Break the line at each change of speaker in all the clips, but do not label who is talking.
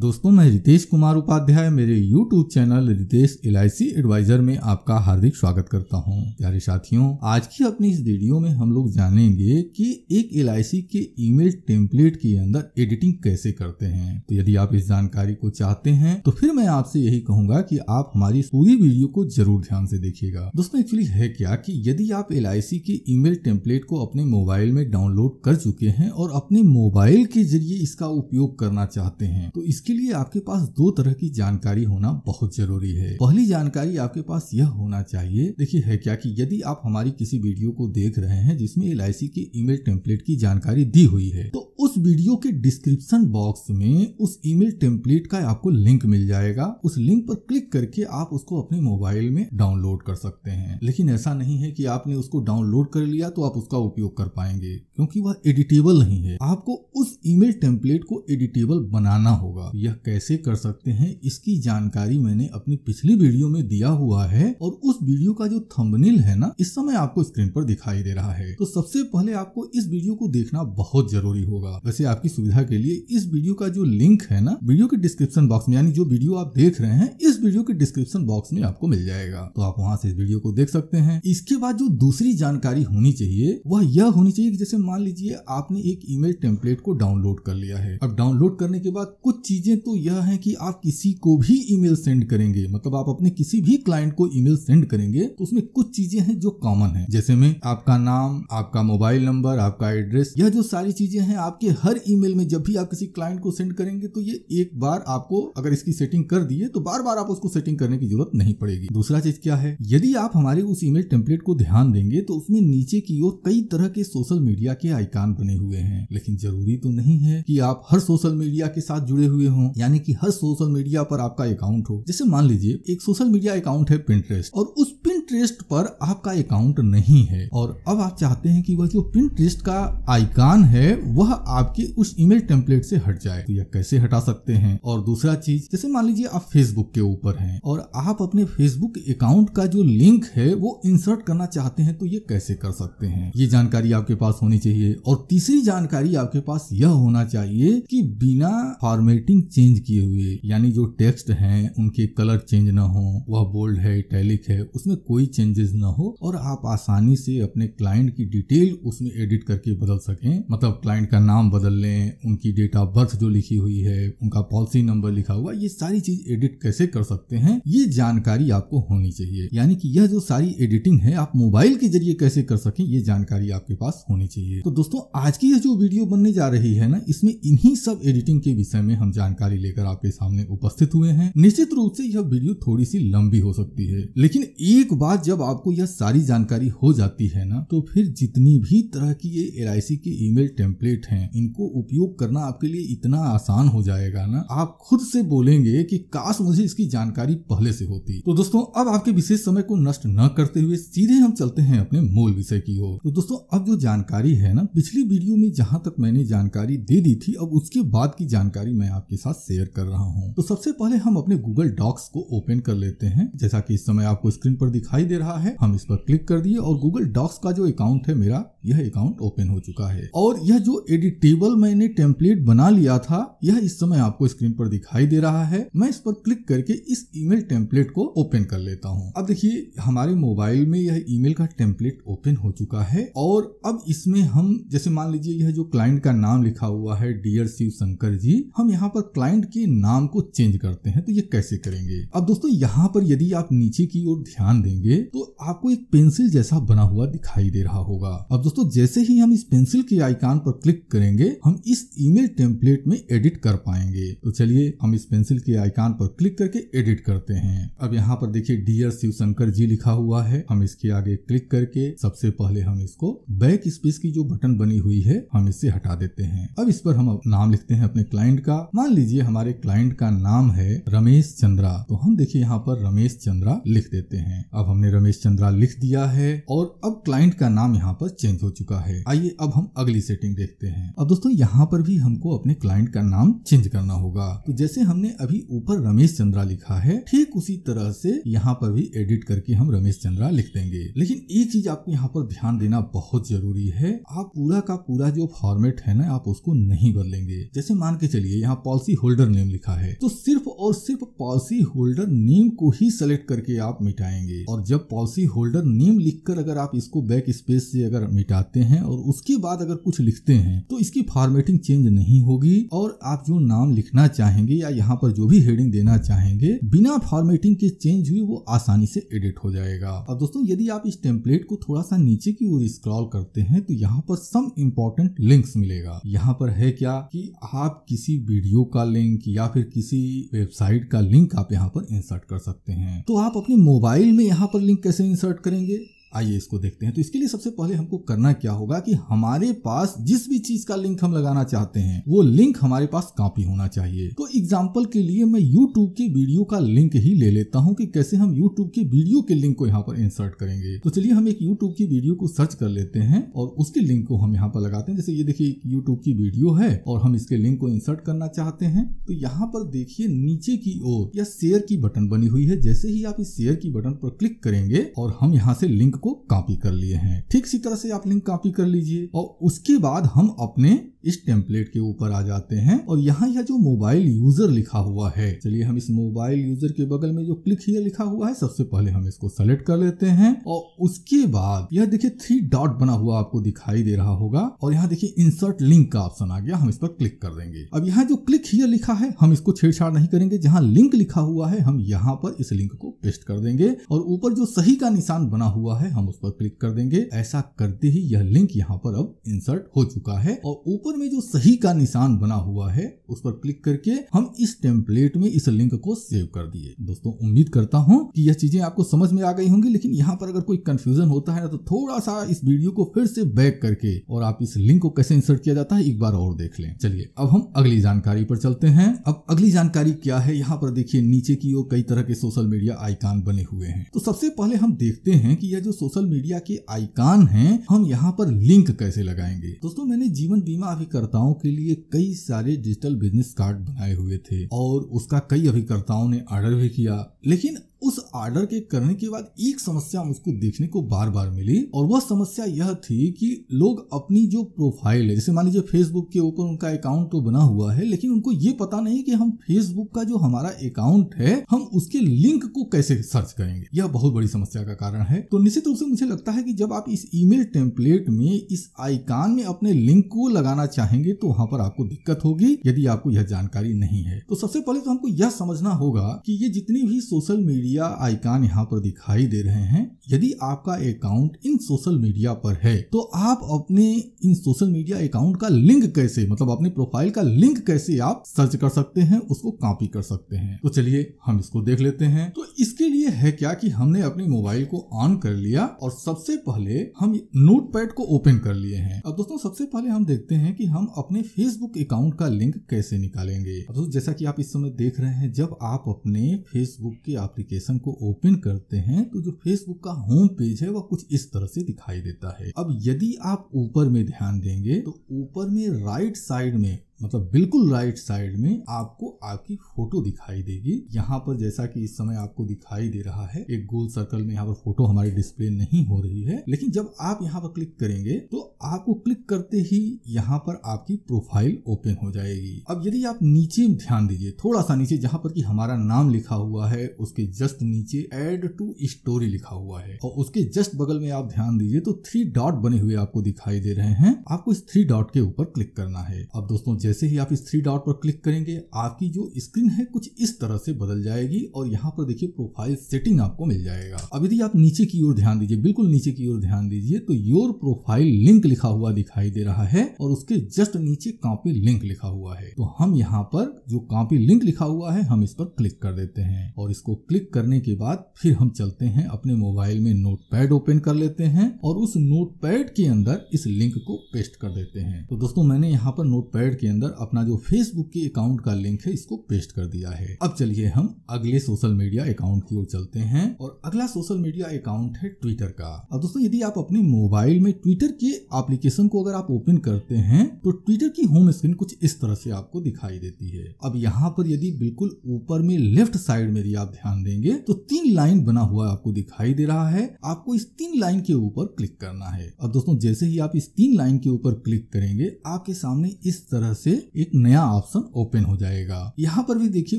दोस्तों मैं रितेश कुमार उपाध्याय मेरे YouTube channel Ritesh L advisor में आपका हार्दिक स्वागत करता हूं। प्यारे साथियों आज की अपनी इस वीडियो में हम लोग जानेंगे कि एक एल के ईमेल टेम्पलेट के अंदर एडिटिंग कैसे करते हैं तो यदि आप इस जानकारी को चाहते हैं तो फिर मैं आपसे यही कहूंगा की आप हमारी पूरी वीडियो को जरूर ध्यान से देखिएगा दोस्तों एक्चुअली है क्या की यदि आप एल के ईमेल टेम्पलेट को अपने मोबाइल में डाउनलोड कर चुके हैं और अपने मोबाइल के जरिए इसका उपयोग करना चाहते हैं तो इस इसके लिए आपके पास दो तरह की जानकारी होना बहुत जरूरी है पहली जानकारी आपके पास यह होना चाहिए देखिए है क्या कि यदि आप हमारी किसी वीडियो को देख रहे हैं जिसमें एल के ईमेल टेम्पलेट की जानकारी दी हुई है तो उस वीडियो के डिस्क्रिप्शन बॉक्स में उस ईमेल टेम्पलेट का आपको लिंक मिल जाएगा उस लिंक पर क्लिक करके आप उसको अपने मोबाइल में डाउनलोड कर सकते हैं लेकिन ऐसा नहीं है कि आपने उसको डाउनलोड कर लिया तो आप उसका उपयोग कर पाएंगे क्योंकि वह एडिटेबल नहीं है आपको उस ईमेल टेम्पलेट को एडिटेबल बनाना होगा यह कैसे कर सकते हैं इसकी जानकारी मैंने अपनी पिछली वीडियो में दिया हुआ है और उस वीडियो का जो थंबनेल है ना इस समय आपको स्क्रीन पर दिखाई दे रहा है तो सबसे पहले आपको इस वीडियो को देखना बहुत जरूरी होगा वैसे आपकी सुविधा के लिए इस वीडियो का जो लिंक है ना वीडियो के डिस्क्रिप्शन बॉक्स में यानी जो वीडियो आप देख रहे हैं इस वीडियो के डिस्क्रिप्शन बॉक्स में आपको मिल जाएगा तो आप वहाँ से इस वीडियो को देख सकते हैं इसके बाद जो दूसरी जानकारी होनी चाहिए वह यह होनी चाहिए कि जैसे मान लीजिए आपने एक ईमेल टेम्पलेट को डाउनलोड कर लिया है अब डाउनलोड करने के बाद कुछ चीजें तो यह है कि आप किसी को भी ईमेल सेंड करेंगे मतलब आप अपने किसी भी क्लाइंट को ईमेल सेंड करेंगे तो उसमें कुछ चीजें हैं जो कॉमन है जैसे में आपका नाम आपका मोबाइल नंबर आपका एड्रेस यह जो सारी चीजें हैं आपके हर ईमेल में जब भी आप किसी क्लाइंट को सेंड करेंगे तो ये एक बार आपको अगर इसकी सेटिंग कर दिए तो बार बार आप आपको उसको सेटिंग करने की जरूरत नहीं पड़ेगी दूसरा चीज क्या है यदि आप हमारे उस ईमेल टेम्पलेट को ध्यान देंगे तो उसमें नीचे की ओर कई तरह के सोशल मीडिया के आइकान बने हुए हैं लेकिन जरूरी तो नहीं है कि आप हर सोशल मीडिया के साथ जुड़े हुए हों यानी कि हर सोशल मीडिया पर आपका अकाउंट हो जैसे मान लीजिए एक सोशल मीडिया अकाउंट है पिंटरेस्ट और उस पिंट्रेस्ट पर आपका अकाउंट नहीं है और अब आप चाहते हैं कि वह जो पिंट्रेस्ट का आइकान है वह आपके उस ईमेल टेम्पलेट से हट जाए तो यह कैसे हटा सकते हैं और दूसरा चीज जैसे मान लीजिए आप फेसबुक के ऊपर हैं और आप अपने फेसबुक अकाउंट का जो लिंक है वो इंसर्ट करना चाहते हैं तो ये कैसे कर सकते हैं ये जानकारी आपके पास होनी चाहिए और तीसरी जानकारी आपके पास यह होना चाहिए कि बिना फॉर्मेटिंग चेंज किए हुए यानी जो टेक्स्ट हैं उनके कलर चेंज ना हो वह बोल्ड है इटैलिक है उसमें कोई चेंजेस ना हो और आप आसानी से अपने क्लाइंट की डिटेल उसमें एडिट करके बदल सकें मतलब क्लाइंट का नाम बदल लें उनकी डेट ऑफ बर्थ जो लिखी हुई है उनका पॉलिसी नंबर लिखा हुआ ये सारी चीज एडिट कैसे कर सकते हैं ये जानकारी आपको होनी चाहिए यानी कि यह जो सारी एडिटिंग है आप मोबाइल के जरिए कैसे कर सकें ये जानकारी आपके पास होनी चाहिए तो दोस्तों आज की यह जो वीडियो बनने जा रही है ना इसमें इन्हीं सब एडिटिंग के विषय में हम जानकारी लेकर आपके सामने उपस्थित हुए हैं निश्चित रूप से यह वीडियो थोड़ी सी लंबी हो सकती है लेकिन एक बाद जब आपको यह सारी जानकारी हो जाती है ना तो फिर जितनी भी तरह की ये एल के ईमेल टेम्पलेट हैं इनको उपयोग करना आपके लिए इतना आसान हो जाएगा ना आप खुद से बोलेंगे कि काश मुझे इसकी जानकारी पहले से होती तो दोस्तों अब आपके विशेष समय को नष्ट न करते हुए सीधे हम चलते हैं अपने मूल विषय की ओर तो दोस्तों अब जो जानकारी है ना पिछली वीडियो में जहाँ तक मैंने जानकारी दे दी थी अब उसके बाद की जानकारी मैं आपके साथ शेयर कर रहा हूँ तो सबसे पहले हम अपने गूगल डॉक्स को ओपन कर लेते हैं जैसा की इस समय आपको स्क्रीन पर दिखा दिखाई दे रहा है हम इस पर क्लिक कर दिए और गूगल डॉक्स का जो अकाउंट है मेरा यह अकाउंट ओपन हो चुका है और यह जो एडिटेबल मैंने टेम्पलेट बना लिया था यह इस समय आपको स्क्रीन पर दिखाई दे रहा है मैं इस पर क्लिक करके इस ईमेल टेम्पलेट को ओपन कर लेता हूँ अब देखिए हमारे मोबाइल में यह ईमेल का टेम्पलेट ओपन हो चुका है और अब इसमें हम जैसे मान लीजिए यह जो क्लाइंट का नाम लिखा हुआ है डियर शिव शंकर जी हम यहाँ पर क्लाइंट के नाम को चेंज करते हैं तो ये कैसे करेंगे अब दोस्तों यहाँ पर यदि आप नीचे की ओर ध्यान देंगे देखेंगे तो आपको एक पेंसिल जैसा बना हुआ दिखाई दे रहा होगा अब दोस्तों जैसे ही हम इस पेंसिल के आइकान पर क्लिक करेंगे हम इस ईमेल टेम्पलेट में एडिट कर पाएंगे तो चलिए हम इस पेंसिल के आइकान पर क्लिक करके एडिट करते हैं अब यहाँ पर देखिए डियर शिव शंकर जी लिखा हुआ है हम इसके आगे क्लिक करके सबसे पहले हम इसको बैक स्पेस की जो बटन बनी हुई है हम इसे हटा देते हैं अब इस पर हम नाम लिखते हैं अपने क्लाइंट का मान लीजिए हमारे क्लाइंट का नाम है रमेश चंद्रा तो हम देखिए यहाँ पर रमेश चंद्रा लिख देते हैं अब हमने रमेश चंद्रा लिख दिया है और अब क्लाइंट का नाम यहाँ पर चेंज हो चुका है आइए अब हम अगली सेटिंग देखते हैं अब दोस्तों यहाँ पर भी हमको अपने क्लाइंट का नाम चेंज करना होगा तो जैसे हमने अभी ऊपर रमेश चंद्रा लिखा है ठीक उसी तरह से यहाँ पर भी एडिट करके हम रमेश चंद्रा लिख देंगे लेकिन एक चीज आपको यहाँ पर ध्यान देना बहुत जरूरी है आप पूरा का पूरा जो फॉर्मेट है ना आप उसको नहीं बदलेंगे जैसे मान के चलिए यहाँ पॉलिसी होल्डर नेम लिखा है तो सिर्फ और सिर्फ पॉलिसी होल्डर नेम को ही सेलेक्ट करके आप मिटाएंगे और जब पॉलिसी होल्डर नेम लिखकर अगर आप इसको बैक स्पेस से अगर मिटाते हैं और उसके बाद अगर कुछ लिखते हैं तो इसकी फॉर्मेटिंग चेंज नहीं होगी और आप जो नाम लिखना चाहेंगे या यहाँ पर जो भी हेडिंग देना चाहेंगे बिना फॉर्मेटिंग के चेंज हुई वो आसानी से एडिट हो जाएगा अब दोस्तों यदि आप इस टेम्पलेट को थोड़ा सा नीचे की ओर स्क्रॉल करते हैं तो यहाँ पर सम इम्पोर्टेंट लिंक्स मिलेगा यहाँ पर है क्या कि आप किसी वीडियो का लिंक या फिर किसी वेबसाइट का लिंक आप यहाँ पर इंसर्ट कर सकते हैं तो आप अपने मोबाइल में यहाँ पर लिंक कैसे इंसर्ट करेंगे आइए इसको देखते हैं तो इसके लिए सबसे पहले हमको करना क्या होगा कि हमारे पास जिस भी चीज का लिंक हम लगाना चाहते हैं वो लिंक हमारे पास कॉपी होना चाहिए तो एग्जाम्पल के लिए मैं यूट्यूब के वीडियो का लिंक ही ले लेता हूँ कि कैसे हम यूट्यूब के वीडियो के लिंक को यहाँ पर इंसर्ट करेंगे तो चलिए हम एक यूट्यूब की वीडियो को सर्च कर लेते हैं और उसके लिंक को हम यहाँ पर लगाते हैं जैसे ये देखिए यूट्यूब की वीडियो है और हम इसके लिंक को इंसर्ट करना चाहते हैं तो यहाँ पर देखिए नीचे की ओर या शेयर की बटन बनी हुई है जैसे ही आप इस शेयर की बटन पर क्लिक करेंगे और हम यहाँ से लिंक को कॉपी कर लिए हैं ठीक इसी तरह से आप लिंक कॉपी कर लीजिए और उसके बाद हम अपने इस टेम्पलेट के ऊपर आ जाते हैं और यहाँ यह जो मोबाइल यूजर लिखा हुआ है चलिए हम इस मोबाइल यूजर के बगल में जो क्लिक हियर लिखा हुआ है सबसे पहले हम इसको सेलेक्ट कर लेते हैं और उसके बाद यह देखिए थ्री डॉट बना हुआ आपको दिखाई दे रहा होगा और यहाँ देखिए इंसर्ट लिंक का ऑप्शन आ गया हम इस पर क्लिक कर देंगे अब यहाँ जो क्लिक हियर लिखा है हम इसको छेड़छाड़ नहीं करेंगे जहाँ लिंक लिखा हुआ है हम यहाँ पर इस लिंक को पेस्ट कर देंगे और ऊपर जो सही का निशान बना हुआ है हम उस पर क्लिक कर देंगे ऐसा करते ही यह लिंक यहाँ पर अब इंसर्ट हो चुका है और ऊपर ऊपर में जो सही का निशान बना हुआ है उस पर क्लिक करके हम इस टेम्पलेट में इस लिंक को सेव कर दिए दोस्तों उम्मीद करता हूँ कि यह चीजें आपको समझ में आ गई होंगी लेकिन यहाँ पर अगर कोई कंफ्यूजन होता है तो थोड़ा सा इस वीडियो को फिर से बैक करके और आप इस लिंक को कैसे इंसर्ट किया जाता है एक बार और देख लें चलिए अब हम अगली जानकारी पर चलते हैं अब अगली जानकारी क्या है यहाँ पर देखिए नीचे की ओर कई तरह के सोशल मीडिया आइकान बने हुए हैं तो सबसे पहले हम देखते हैं कि यह जो सोशल मीडिया के आइकान हैं हम यहाँ पर लिंक कैसे लगाएंगे दोस्तों मैंने जीवन बीमा अभिकर्ताओं के लिए कई सारे डिजिटल बिजनेस कार्ड बनाए हुए थे और उसका कई अभिकर्ताओं ने ऑर्डर भी किया लेकिन उस ऑर्डर के करने के बाद एक समस्या मुझको देखने को बार बार मिली और वह समस्या यह थी कि लोग अपनी जो प्रोफाइल है जैसे मान लीजिए फेसबुक के ऊपर उनका अकाउंट तो बना हुआ है लेकिन उनको ये पता नहीं कि हम फेसबुक का जो हमारा अकाउंट है हम उसके लिंक को कैसे सर्च करेंगे यह बहुत बड़ी समस्या का कारण है तो निश्चित रूप से मुझे लगता है कि जब आप इस ईमेल टेम्पलेट में इस आइकान में अपने लिंक को लगाना चाहेंगे तो वहां पर आपको दिक्कत होगी यदि आपको यह जानकारी नहीं है तो सबसे पहले तो हमको यह समझना होगा कि ये जितनी भी सोशल मीडिया मीडिया आइकन यहाँ पर दिखाई दे रहे हैं यदि आपका अकाउंट इन सोशल मीडिया पर है तो आप अपने इन सोशल मीडिया अकाउंट का लिंक कैसे मतलब अपने प्रोफाइल का लिंक कैसे आप सर्च कर सकते हैं उसको कॉपी कर सकते हैं तो चलिए हम इसको देख लेते हैं तो इसके लिए है क्या कि हमने अपने मोबाइल को ऑन कर लिया और सबसे पहले हम नोट को ओपन कर लिए हैं अब दोस्तों सबसे पहले हम देखते हैं कि हम अपने फेसबुक अकाउंट का लिंक कैसे निकालेंगे अब दोस्तों जैसा कि आप इस समय देख रहे हैं जब आप अपने फेसबुक के एप्लीकेशन एप्लीकेशन को ओपन करते हैं तो जो फेसबुक का होम पेज है वह कुछ इस तरह से दिखाई देता है अब यदि आप ऊपर में ध्यान देंगे तो ऊपर में राइट साइड में मतलब बिल्कुल राइट साइड में आपको आपकी फोटो दिखाई देगी यहाँ पर जैसा कि इस समय आपको दिखाई दे रहा है एक गोल सर्कल में यहाँ पर फोटो हमारी डिस्प्ले नहीं हो रही है लेकिन जब आप यहाँ पर क्लिक करेंगे तो आपको क्लिक करते ही यहाँ पर आपकी प्रोफाइल ओपन हो जाएगी अब यदि आप नीचे ध्यान दीजिए थोड़ा सा नीचे जहाँ पर की हमारा नाम लिखा हुआ है उसके जस्ट नीचे एड टू स्टोरी लिखा हुआ है और उसके जस्ट बगल में आप ध्यान दीजिए तो थ्री डॉट बने हुए आपको दिखाई दे रहे हैं आपको इस थ्री डॉट के ऊपर क्लिक करना है अब दोस्तों जैसे ही आप इस थ्री डॉट पर क्लिक करेंगे आपकी जो स्क्रीन है कुछ इस तरह से बदल जाएगी और यहाँ पर देखिए प्रोफाइल सेटिंग आपको मिल जाएगा अब यदि आप नीचे की ओर ध्यान दीजिए बिल्कुल नीचे की ओर ध्यान दीजिए तो योर प्रोफाइल लिंक लिखा हुआ दिखाई दे रहा है और उसके जस्ट नीचे कॉपी लिंक लिखा हुआ है तो हम यहाँ पर जो कॉपी लिंक लिखा हुआ है हम इस पर क्लिक कर देते हैं और इसको क्लिक करने के बाद फिर हम चलते हैं अपने मोबाइल में नोट ओपन कर लेते हैं और उस नोट के अंदर इस लिंक को पेस्ट कर देते हैं तो दोस्तों मैंने यहाँ पर नोट के अंदर अंदर अपना जो फेसबुक के अकाउंट का लिंक है इसको पेस्ट कर दिया है अब चलिए हम अगले सोशल मीडिया अकाउंट की ओर चलते हैं और अगला सोशल मीडिया अकाउंट है ट्विटर का अब दोस्तों यदि आप अपने मोबाइल में ट्विटर के एप्लीकेशन को अगर आप ओपन करते हैं तो ट्विटर की होम स्क्रीन कुछ इस तरह से आपको दिखाई देती है अब यहाँ पर यदि बिल्कुल ऊपर में लेफ्ट साइड में यदि आप ध्यान देंगे तो तीन लाइन बना हुआ आपको दिखाई दे रहा है आपको इस तीन लाइन के ऊपर क्लिक करना है अब दोस्तों जैसे ही आप इस तीन लाइन के ऊपर क्लिक करेंगे आपके सामने इस तरह से एक नया ऑप्शन ओपन हो जाएगा यहाँ पर भी देखिए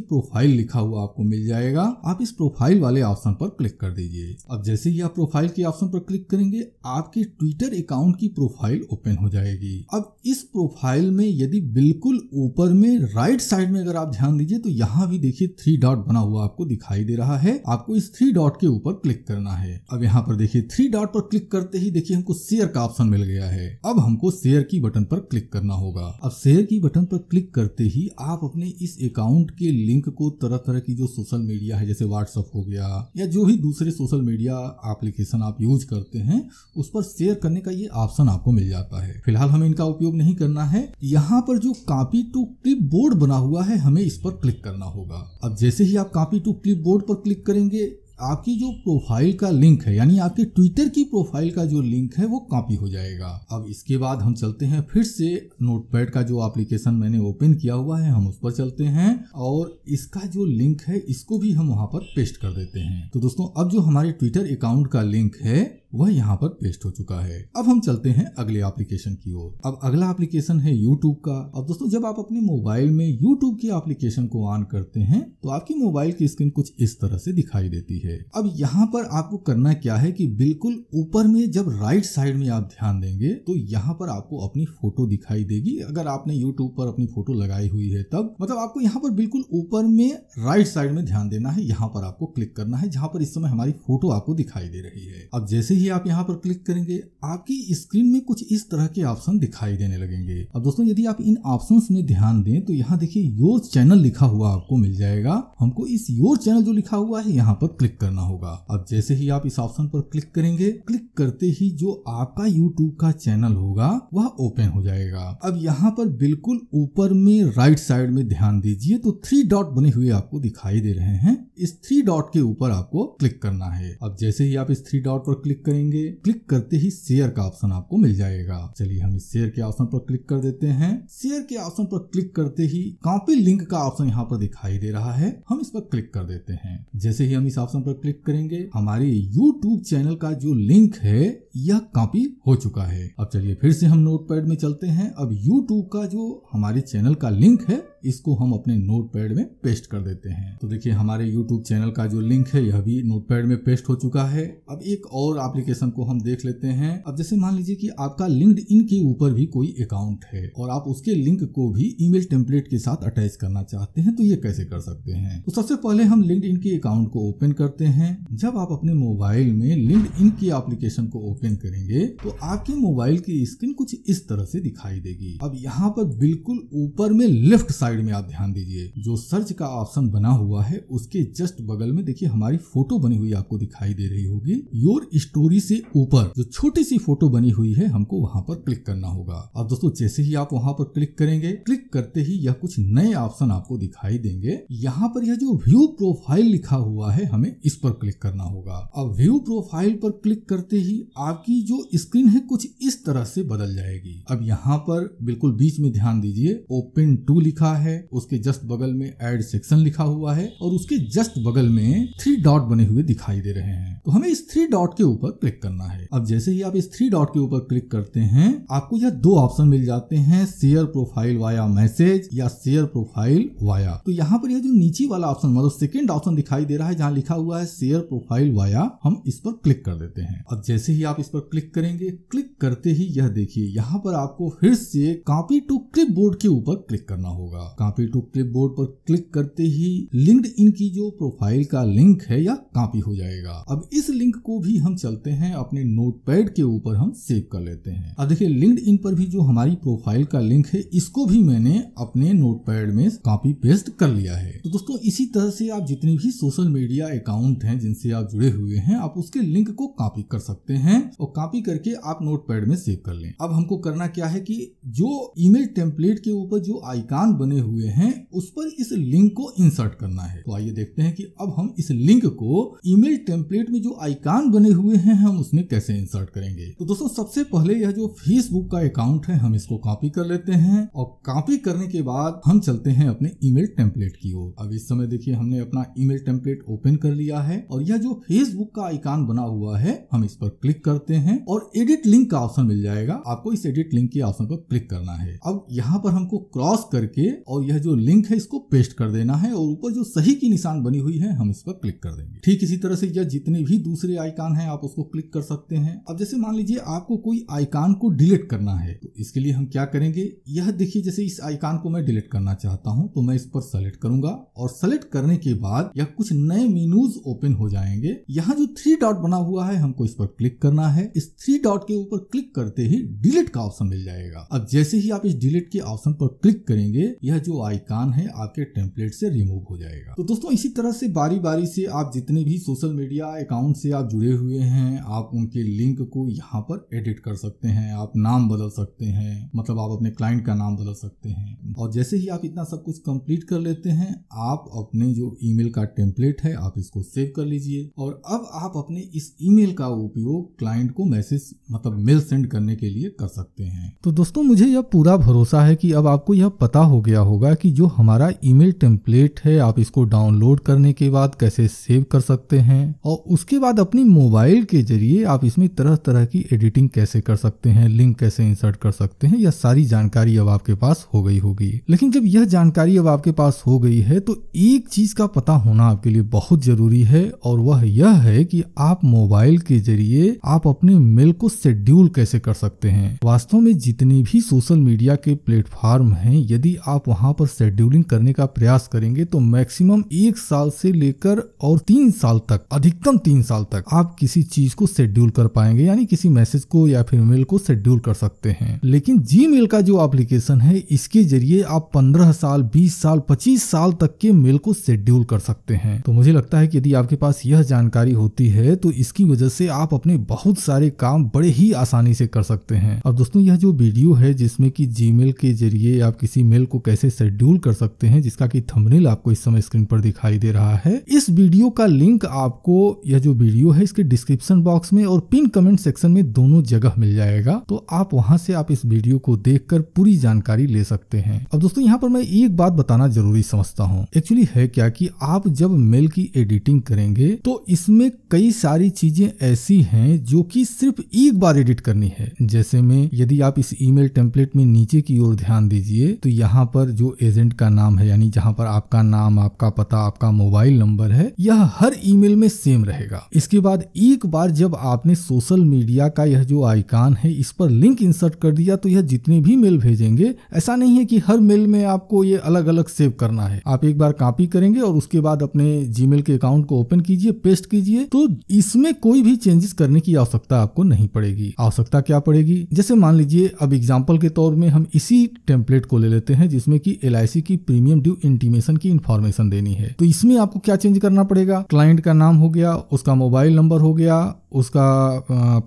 प्रोफाइल लिखा हुआ आपको मिल जाएगा आप इस प्रोफाइल वाले ऑप्शन पर क्लिक कर दीजिए अब जैसे ही आप प्रोफाइल के ऑप्शन पर क्लिक करेंगे आपके ट्विटर अकाउंट की प्रोफाइल ओपन हो जाएगी अब इस प्रोफाइल में यदि बिल्कुल ऊपर में राइट साइड में अगर आप ध्यान दीजिए तो यहाँ भी देखिए थ्री डॉट बना हुआ आपको दिखाई दे रहा है आपको इस थ्री डॉट के ऊपर क्लिक करना है अब यहाँ पर देखिए थ्री डॉट पर क्लिक करते ही देखिए हमको शेयर का ऑप्शन मिल गया है अब हमको शेयर की बटन पर क्लिक करना होगा अब शेयर की की बटन पर क्लिक करते ही आप अपने इस अकाउंट के लिंक को तरह तरह की जो सोशल मीडिया है जैसे व्हाट्सअप हो गया या जो भी दूसरे सोशल मीडिया एप्लीकेशन आप यूज करते हैं उस पर शेयर करने का ये ऑप्शन आपको मिल जाता है फिलहाल हमें इनका उपयोग नहीं करना है यहाँ पर जो कॉपी टू क्लिप बोर्ड बना हुआ है हमें इस पर क्लिक करना होगा अब जैसे ही आप कॉपी टू क्लिप बोर्ड पर क्लिक करेंगे आपकी जो प्रोफाइल का लिंक है यानी आपके ट्विटर की प्रोफाइल का जो लिंक है वो कॉपी हो जाएगा अब इसके बाद हम चलते हैं फिर से नोटपैड का जो एप्लीकेशन मैंने ओपन किया हुआ है हम उस पर चलते हैं और इसका जो लिंक है इसको भी हम वहां पर पेस्ट कर देते हैं तो दोस्तों अब जो हमारे ट्विटर अकाउंट का लिंक है वह यहाँ पर पेस्ट हो चुका है अब हम चलते हैं अगले एप्लीकेशन की ओर अब अगला एप्लीकेशन है यूट्यूब का अब दोस्तों जब आप अपने मोबाइल में यूट्यूब की एप्लीकेशन को ऑन करते हैं तो आपकी मोबाइल की स्क्रीन कुछ इस तरह से दिखाई देती है अब यहाँ पर आपको करना क्या है की बिल्कुल ऊपर में जब राइट साइड में आप ध्यान देंगे तो यहाँ पर आपको अपनी फोटो दिखाई देगी अगर आपने यूट्यूब पर अपनी फोटो लगाई हुई है तब मतलब आपको यहाँ पर बिल्कुल ऊपर में राइट साइड में ध्यान देना है यहाँ पर आपको क्लिक करना है जहाँ पर इस समय हमारी फोटो आपको दिखाई दे रही है अब जैसे ही ही आप यहाँ पर क्लिक करेंगे आपकी स्क्रीन में कुछ इस तरह के ऑप्शन दिखाई देने लगेंगे अब दोस्तों यदि आप इन ऑप्शन में ध्यान दें तो यहाँ देखिए योर चैनल लिखा हुआ आपको मिल जाएगा हमको इस योर चैनल जो लिखा हुआ है यहाँ पर क्लिक करना होगा अब जैसे ही आप इस ऑप्शन पर क्लिक करेंगे क्लिक करते ही जो आपका यूट्यूब का चैनल होगा वह ओपन हो जाएगा अब यहाँ पर बिल्कुल ऊपर में राइट साइड में ध्यान दीजिए तो थ्री डॉट बने हुए आपको दिखाई दे रहे हैं इस थ्री डॉट के ऊपर आपको क्लिक करना है अब जैसे ही आप इस थ्री डॉट पर क्लिक करेंगे क्लिक करते ही शेयर का ऑप्शन आपको मिल जाएगा चलिए हम इस शेयर के ऑप्शन पर क्लिक कर देते हैं शेयर के ऑप्शन पर क्लिक करते ही कॉपी लिंक का ऑप्शन यहाँ पर दिखाई दे रहा है हम इस पर क्लिक कर देते हैं जैसे ही हम इस ऑप्शन पर क्लिक करेंगे हमारे यूट्यूब चैनल का जो लिंक है यह कॉपी हो चुका है अब चलिए फिर से हम नोटपैड में चलते हैं अब यूट्यूब का जो हमारे चैनल का लिंक है इसको हम अपने नोटपैड में पेस्ट कर देते हैं तो देखिए हमारे यूट्यूब चैनल का जो लिंक है यह भी नोटपैड में पेस्ट हो चुका है अब एक और आप एप्लीकेशन को हम देख लेते हैं अब जैसे मान लीजिए कि आपका लिंक्ड इन के ऊपर भी कोई अकाउंट है और आप उसके लिंक को भी ईमेल टेम्पलेट के साथ अटैच करना चाहते हैं तो ये कैसे कर सकते हैं तो सबसे पहले हम लिंक्ड इन के अकाउंट को ओपन करते हैं जब आप अपने मोबाइल में लिंक्ड इन की एप्लीकेशन को ओपन करेंगे तो आपके मोबाइल की स्क्रीन कुछ इस तरह से दिखाई देगी अब यहाँ पर बिल्कुल ऊपर में लेफ्ट साइड में आप ध्यान दीजिए जो सर्च का ऑप्शन बना हुआ है उसके जस्ट बगल में देखिए हमारी फोटो बनी हुई आपको दिखाई दे रही होगी योर स्टोरी दूरी से ऊपर जो छोटी सी फोटो बनी हुई है हमको वहाँ पर क्लिक करना होगा अब दोस्तों जैसे ही आप वहाँ पर क्लिक करेंगे क्लिक करते ही यह कुछ नए ऑप्शन आपको दिखाई देंगे यहाँ पर यह जो व्यू प्रोफाइल लिखा हुआ है हमें इस पर क्लिक करना होगा अब व्यू प्रोफाइल पर क्लिक करते ही आपकी जो स्क्रीन है कुछ इस तरह से बदल जाएगी अब यहाँ पर बिल्कुल बीच में ध्यान दीजिए ओपन टू लिखा है उसके जस्ट बगल में एड सेक्शन लिखा हुआ है और उसके जस्ट बगल में थ्री डॉट बने हुए दिखाई दे रहे हैं तो हमें इस थ्री डॉट के ऊपर क्लिक करना है अब जैसे ही आप इस थ्री डॉट के ऊपर क्लिक करते हैं आपको यह दो ऑप्शन मिल जाते हैं शेयर प्रोफाइल वाया मैसेज या शेयर प्रोफाइल वाया तो यहाँ पर यह जो नीचे वाला ऑप्शन मतलब सेकेंड ऑप्शन दिखाई दे रहा है जहाँ लिखा हुआ है शेयर प्रोफाइल वाया हम इस पर क्लिक कर देते हैं अब जैसे ही आप इस पर क्लिक करेंगे क्लिक करते ही यह देखिए यहाँ पर आपको फिर से कॉपी टू क्लिप बोर्ड के ऊपर क्लिक करना होगा कॉपी टू क्लिप बोर्ड पर क्लिक करते ही लिंक इन की जो प्रोफाइल का लिंक है या कॉपी हो जाएगा अब इस लिंक को भी हम चलते करते हैं अपने नोटपैड के ऊपर हम सेव कर लेते हैं अब देखिए लिंक्ड पर भी जो हमारी प्रोफाइल का लिंक है इसको भी मैंने अपने नोटपैड में कॉपी पेस्ट कर लिया है तो दोस्तों इसी तरह से आप जितनी भी सोशल मीडिया अकाउंट हैं जिनसे आप जुड़े हुए हैं आप उसके लिंक को कॉपी कर सकते हैं और कॉपी करके आप नोटपैड में सेव कर लें अब हमको करना क्या है कि जो ईमेल टेम्पलेट के ऊपर जो आईकान बने हुए हैं उस पर इस लिंक को इंसर्ट करना है तो आइए देखते हैं कि अब हम इस लिंक को ईमेल टेम्पलेट में जो आइकान बने हुए हैं हैं हम उसमें कैसे इंसर्ट करेंगे तो दोस्तों सबसे पहले यह जो फेसबुक का अकाउंट है हम इसको कॉपी कर लेते हैं और कॉपी करने के बाद हम चलते हैं अपने ईमेल टेम्पलेट की ओर अब इस समय देखिए हमने अपना ईमेल टेम्पलेट ओपन कर लिया है और यह जो फेसबुक का आइकान बना हुआ है हम इस पर क्लिक करते हैं और एडिट लिंक का ऑप्शन मिल जाएगा आपको इस एडिट लिंक के ऑप्शन पर क्लिक करना है अब यहाँ पर हमको क्रॉस करके और यह जो लिंक है इसको पेस्ट कर देना है और ऊपर जो सही की निशान बनी हुई है हम इस पर क्लिक कर देंगे ठीक इसी तरह से यह जितने भी दूसरे आइकान है आप उसको उसको क्लिक कर सकते हैं अब जैसे मान लीजिए आपको कोई आइकान को डिलीट करना है तो इसके लिए हम क्या करेंगे यह देखिए जैसे इस आइकान को मैं डिलीट करना चाहता हूं तो मैं इस पर सेलेक्ट करूंगा और सेलेक्ट करने के बाद यह कुछ नए मीनूज ओपन हो जाएंगे यहाँ जो थ्री डॉट बना हुआ है हमको इस पर क्लिक करना है इस थ्री डॉट के ऊपर क्लिक करते ही डिलीट का ऑप्शन मिल जाएगा अब जैसे ही आप इस डिलीट के ऑप्शन पर क्लिक करेंगे यह जो आइकान है आपके टेम्पलेट से रिमूव हो जाएगा तो दोस्तों इसी तरह से बारी बारी से आप जितने भी सोशल मीडिया अकाउंट से आप जुड़े हुए हैं हैं आप उनके लिंक को यहाँ पर एडिट कर सकते हैं आप नाम बदल सकते हैं मतलब आप अपने क्लाइंट का नाम बदल सकते हैं और जैसे ही आप इतना सब कुछ कंप्लीट कर लेते हैं आप अपने जो ईमेल का टेम्पलेट है आप इसको सेव कर लीजिए और अब आप अपने इस ईमेल का उपयोग क्लाइंट को मैसेज मतलब मेल सेंड करने के लिए कर सकते हैं तो दोस्तों मुझे यह पूरा भरोसा है कि अब आपको यह पता हो गया होगा कि जो हमारा ईमेल टेम्पलेट है आप इसको डाउनलोड करने के बाद कैसे सेव कर सकते हैं और उसके बाद अपनी मोबाइल के जरिए आप इसमें तरह तरह की एडिटिंग कैसे कर सकते हैं लिंक कैसे इंसर्ट कर सकते हैं यह सारी जानकारी अब आपके पास हो गई होगी लेकिन जब यह जानकारी अब आपके पास हो गई है तो एक चीज का पता होना आपके लिए बहुत जरूरी है और वह यह है कि आप मोबाइल के जरिए आप अपने मेल को शेड्यूल कैसे कर सकते हैं वास्तव में जितने भी सोशल मीडिया के प्लेटफॉर्म हैं यदि आप वहां पर शेड्यूलिंग करने का प्रयास करेंगे तो मैक्सिमम एक साल से लेकर और तीन साल तक अधिकतम तीन साल तक आप किसी चीज चीज को शेड्यूल कर पाएंगे यानी किसी मैसेज को या फिर मेल को शेड्यूल कर सकते हैं लेकिन जी का जो एप्लीकेशन है इसके जरिए आप पंद्रह साल बीस साल पच्चीस साल तक के मेल को शेड्यूल कर सकते हैं तो मुझे लगता है कि यदि आपके पास यह जानकारी होती है तो इसकी वजह से आप अपने बहुत सारे काम बड़े ही आसानी से कर सकते हैं और दोस्तों यह जो वीडियो है जिसमें कि जीमेल के जरिए आप किसी मेल को कैसे शेड्यूल कर सकते हैं जिसका कि थंबनेल आपको इस समय स्क्रीन पर दिखाई दे रहा है इस वीडियो का लिंक आपको यह जो वीडियो है इसके डिस्क्रिप्शन बॉक्स में और पिन कमेंट सेक्शन में दोनों जगह मिल जाएगा तो आप वहाँ से आप इस वीडियो को देखकर पूरी जानकारी ले सकते हैं अब दोस्तों यहाँ पर मैं एक बात बताना जरूरी समझता हूँ एक्चुअली है क्या कि आप जब मेल की एडिटिंग करेंगे तो इसमें कई सारी चीजें ऐसी हैं जो कि सिर्फ एक बार एडिट करनी है जैसे में यदि आप इस ईमेल टेम्पलेट में नीचे की ओर ध्यान दीजिए तो यहाँ पर जो एजेंट का नाम है यानी जहाँ पर आपका नाम आपका पता आपका मोबाइल नंबर है यह हर ईमेल में सेम रहेगा इसके बाद एक बार बार जब आपने सोशल मीडिया का यह जो आइकान है इस पर लिंक इंसर्ट कर दिया तो यह जितने भी मेल भेजेंगे ऐसा नहीं है कि हर मेल में आपको ये अलग अलग सेव करना है आप एक बार कॉपी करेंगे और उसके बाद अपने जीमेल के अकाउंट को ओपन कीजिए पेस्ट कीजिए तो इसमें कोई भी चेंजेस करने की आवश्यकता आपको नहीं पड़ेगी आवश्यकता क्या पड़ेगी जैसे मान लीजिए अब एग्जाम्पल के तौर में हम इसी टेम्पलेट को ले लेते हैं जिसमें की एल की प्रीमियम ड्यू इंटीमेशन की इन्फॉर्मेशन देनी है तो इसमें आपको क्या चेंज करना पड़ेगा क्लाइंट का नाम हो गया उसका मोबाइल नंबर हो गया up. उसका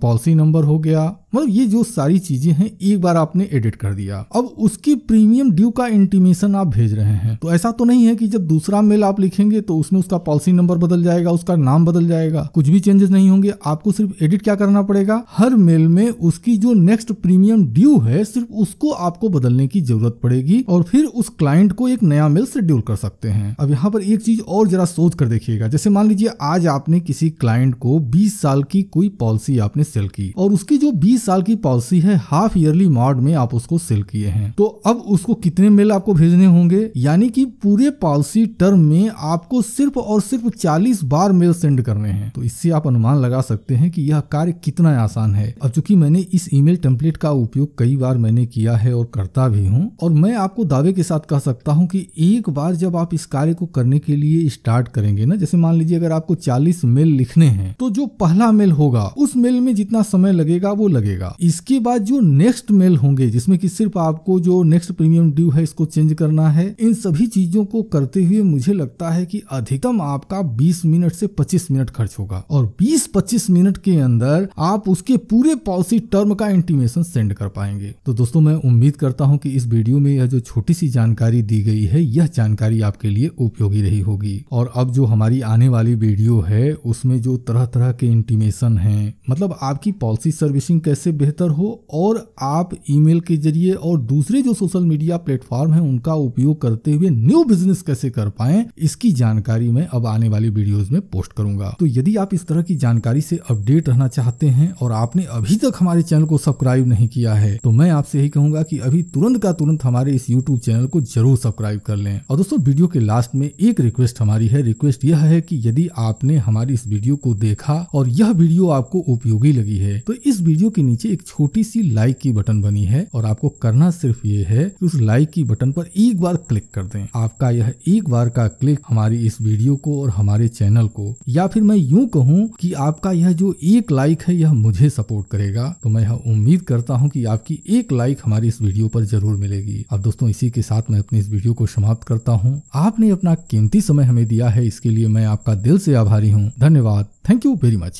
पॉलिसी नंबर हो गया मतलब ये जो सारी चीजें हैं एक बार आपने एडिट कर दिया अब उसकी प्रीमियम ड्यू का इंटीमेशन आप भेज रहे हैं तो ऐसा तो नहीं है कि जब दूसरा मेल आप लिखेंगे तो उसमें उसका पॉलिसी नंबर बदल जाएगा उसका नाम बदल जाएगा कुछ भी चेंजेस नहीं होंगे आपको सिर्फ एडिट क्या करना पड़ेगा हर मेल में उसकी जो नेक्स्ट प्रीमियम ड्यू है सिर्फ उसको आपको बदलने की जरूरत पड़ेगी और फिर उस क्लाइंट को एक नया मेल शेड्यूल कर सकते हैं अब यहाँ पर एक चीज और जरा सोच कर देखिएगा जैसे मान लीजिए आज आपने किसी क्लाइंट को बीस साल की की कोई पॉलिसी आपने सेल की और उसकी जो 20 साल की पॉलिसी है हाफ ईयरली मॉड में आप उसको सेल किए हैं तो अब उसको कितने मेल आपको भेजने होंगे यानी कि पूरे पॉलिसी टर्म में आपको सिर्फ और सिर्फ 40 बार मेल सेंड करने हैं तो इससे आप अनुमान लगा सकते हैं कि यह कार्य कितना आसान है अब चूंकि मैंने इस ईमेल टेम्पलेट का उपयोग कई बार मैंने किया है और करता भी हूँ और मैं आपको दावे के साथ कह सकता हूँ कि एक बार जब आप इस कार्य को करने के लिए स्टार्ट करेंगे ना जैसे मान लीजिए अगर आपको चालीस मेल लिखने हैं तो जो पहला मेल मेल होगा उस मेल में जितना समय लगेगा वो लगेगा इसके बाद जो नेक्स्ट मेल होंगे जिसमें कि सिर्फ आपको जो नेक्स्ट प्रीमियम ड्यू है इसको चेंज करना है इन सभी चीजों को करते हुए मुझे लगता है कि अधिकतम आपका 20 मिनट से 25 मिनट खर्च होगा और 20-25 मिनट के अंदर आप उसके पूरे पॉलिसी टर्म का इंटीमेशन सेंड कर पाएंगे तो दोस्तों मैं उम्मीद करता हूँ कि इस वीडियो में यह जो छोटी सी जानकारी दी गई है यह जानकारी आपके लिए उपयोगी रही होगी और अब जो हमारी आने वाली वीडियो है उसमें जो तरह तरह के इंटीमेशन एप्लीकेशन हैं मतलब आपकी पॉलिसी सर्विसिंग कैसे बेहतर हो और आप ईमेल के जरिए और दूसरे जो सोशल मीडिया प्लेटफॉर्म है उनका उपयोग करते हुए न्यू बिजनेस कैसे कर पाए इसकी जानकारी मैं अब आने वाली वीडियोस में पोस्ट करूंगा तो यदि आप इस तरह की जानकारी से अपडेट रहना चाहते हैं और आपने अभी तक हमारे चैनल को सब्सक्राइब नहीं किया है तो मैं आपसे यही कहूंगा कि अभी तुरंत का तुरंत हमारे इस यूट्यूब चैनल को जरूर सब्सक्राइब कर लें और दोस्तों वीडियो के लास्ट में एक रिक्वेस्ट हमारी है रिक्वेस्ट यह है कि यदि आपने हमारी इस वीडियो को देखा और यह वीडियो आपको उपयोगी लगी है तो इस वीडियो के नीचे एक छोटी सी लाइक की बटन बनी है और आपको करना सिर्फ ये है कि उस लाइक की बटन पर एक बार क्लिक कर दें आपका यह एक बार का क्लिक हमारी इस वीडियो को और हमारे चैनल को या फिर मैं यूं कहूं कि आपका यह जो एक लाइक है यह मुझे सपोर्ट करेगा तो मैं यह उम्मीद करता हूँ की आपकी एक लाइक हमारी इस वीडियो पर जरूर मिलेगी अब दोस्तों इसी के साथ मैं अपनी इस वीडियो को समाप्त करता हूँ आपने अपना कीमती समय हमें दिया है इसके लिए मैं आपका दिल से आभारी हूँ धन्यवाद थैंक यू वेरी मच